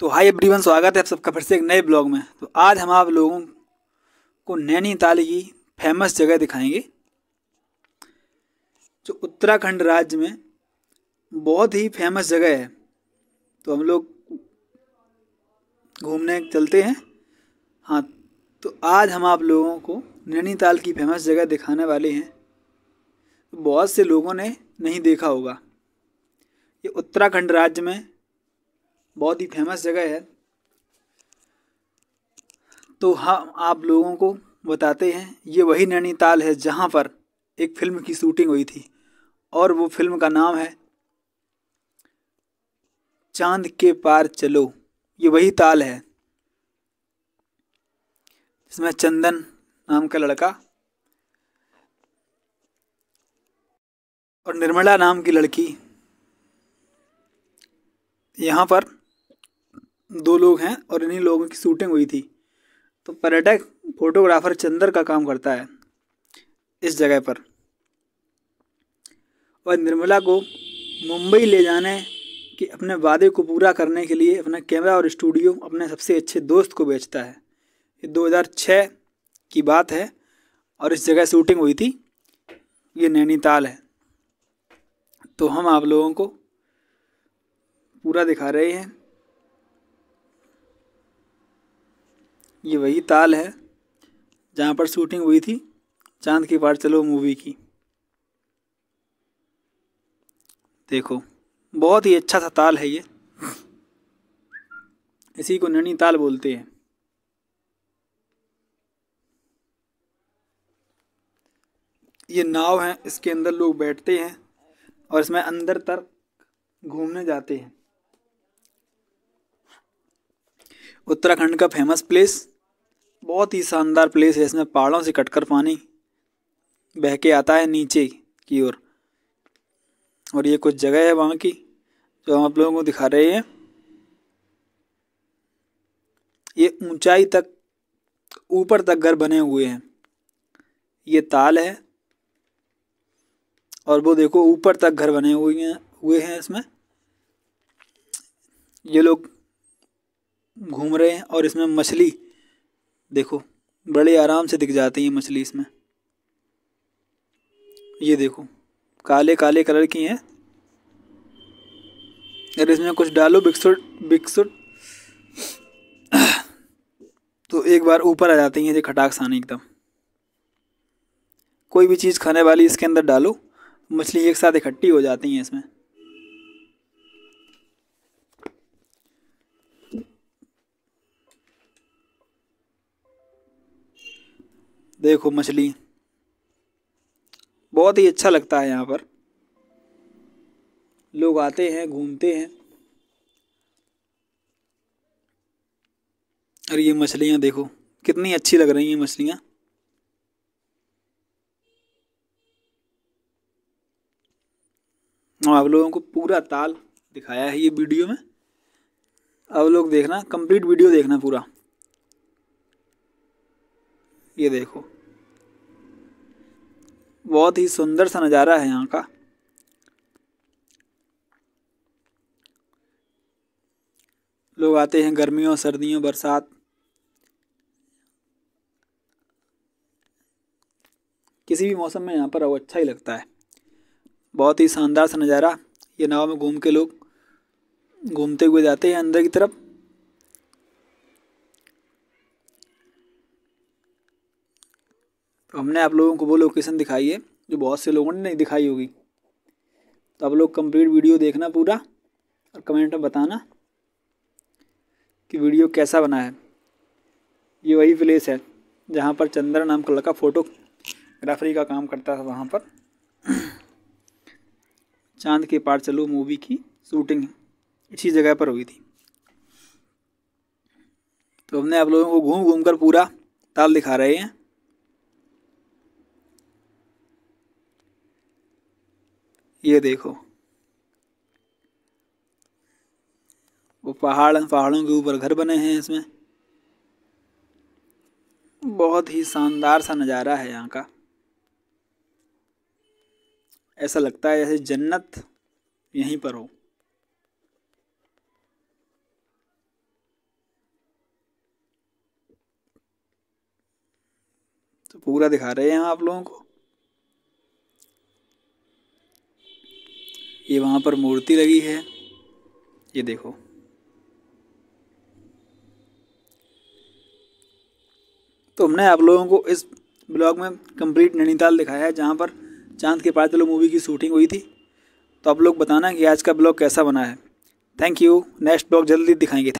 तो hi everyone स्वागत है आप सबका फिर से एक नए ब्लॉग में तो आज हम आप लोगों को नैनीताल की फेमस जगह दिखाएंगे जो उत्तराखंड राज्य में बहुत ही फेमस जगह है तो हम लोग घूमने चलते हैं हाँ तो आज हम आप लोगों को नैनीताल की फेमस जगह दिखाने वाले हैं बहुत से लोगों ने नहीं देखा होगा ये उत्तराखंड राज्य में बहुत ही फेमस जगह है तो हम हाँ, आप लोगों को बताते हैं ये वही नैनीताल है जहाँ पर एक फिल्म की शूटिंग हुई थी और वो फिल्म का नाम है चांद के पार चलो ये वही ताल है इसमें चंदन नाम का लड़का और निर्मला नाम की लड़की यहाँ पर दो लोग हैं और इन्हीं लोगों की शूटिंग हुई थी तो पर्यटक फोटोग्राफर चंदर का काम करता है इस जगह पर और निर्मला को मुंबई ले जाने के अपने वादे को पूरा करने के लिए अपना कैमरा और स्टूडियो अपने सबसे अच्छे दोस्त को बेचता है ये 2006 की बात है और इस जगह शूटिंग हुई थी ये नैनीताल है तो हम आप लोगों को पूरा दिखा रहे हैं ये वही ताल है जहाँ पर शूटिंग हुई थी चांद की बार चलो मूवी की देखो बहुत ही अच्छा सा ताल है ये इसी को नैनीताल बोलते हैं ये नाव है इसके अंदर लोग बैठते हैं और इसमें अंदर तक घूमने जाते हैं उत्तराखंड का फेमस प्लेस बहुत ही शानदार प्लेस है इसमें पहाड़ों से कटकर पानी बह के आता है नीचे की ओर और, और ये कुछ जगह है वहाँ की जो हम आप लोगों को दिखा रहे हैं ये ऊंचाई तक ऊपर तक घर बने हुए हैं ये ताल है और वो देखो ऊपर तक घर बने हुए हैं हुए हैं इसमें ये लोग घूम रहे हैं और इसमें मछली देखो बड़े आराम से दिख जाती है मछली इसमें ये देखो काले काले कलर की हैं अगर इसमें कुछ डालो बिकसुट बिकसुट तो एक बार ऊपर आ जाती हैं ये खटाक सानी एकदम कोई भी चीज़ खाने वाली इसके अंदर डालो मछली एक साथ इकट्ठी हो जाती हैं इसमें देखो मछली बहुत ही अच्छा लगता है यहाँ पर लोग आते हैं घूमते हैं और ये मछलियाँ देखो कितनी अच्छी लग रही हैं मछलियाँ आप लोगों को पूरा ताल दिखाया है ये वीडियो में आप लोग देखना कंप्लीट वीडियो देखना पूरा ये देखो बहुत ही सुंदर सा नज़ारा है यहाँ का लोग आते हैं गर्मियों सर्दियों बरसात किसी भी मौसम में यहाँ पर अब अच्छा ही लगता है बहुत ही शानदार सा नज़ारा ये नाव में घूम के लोग घूमते हुए जाते हैं अंदर की तरफ तो हमने आप लोगों को वो लोकेशन दिखाई है जो बहुत से लोगों ने नहीं दिखाई होगी तो आप लोग कंप्लीट वीडियो देखना पूरा और कमेंट में बताना कि वीडियो कैसा बना है ये वही प्लेस है जहाँ पर चंद्र नाम का लड़का फोटोग्राफरी का काम करता था वहाँ पर चांद के पार चलो मूवी की शूटिंग इसी जगह पर हुई थी तो हमने आप लोगों को घूम घूम कर पूरा ताल दिखा रहे हैं ये देखो वो पहाड़ पहाड़ों के ऊपर घर बने हैं इसमें बहुत ही शानदार सा नज़ारा है यहाँ का ऐसा लगता है जैसे जन्नत यहीं पर हो तो पूरा दिखा रहे हैं आप लोगों को ये वहाँ पर मूर्ति लगी है ये देखो तो हमने आप लोगों को इस ब्लॉग में कंप्लीट नैनीताल दिखाया है जहाँ पर चांद के पार मूवी की शूटिंग हुई थी तो आप लोग बताना कि आज का ब्लॉग कैसा बना है थैंक यू नेक्स्ट ब्लॉग जल्दी दिखाएंगे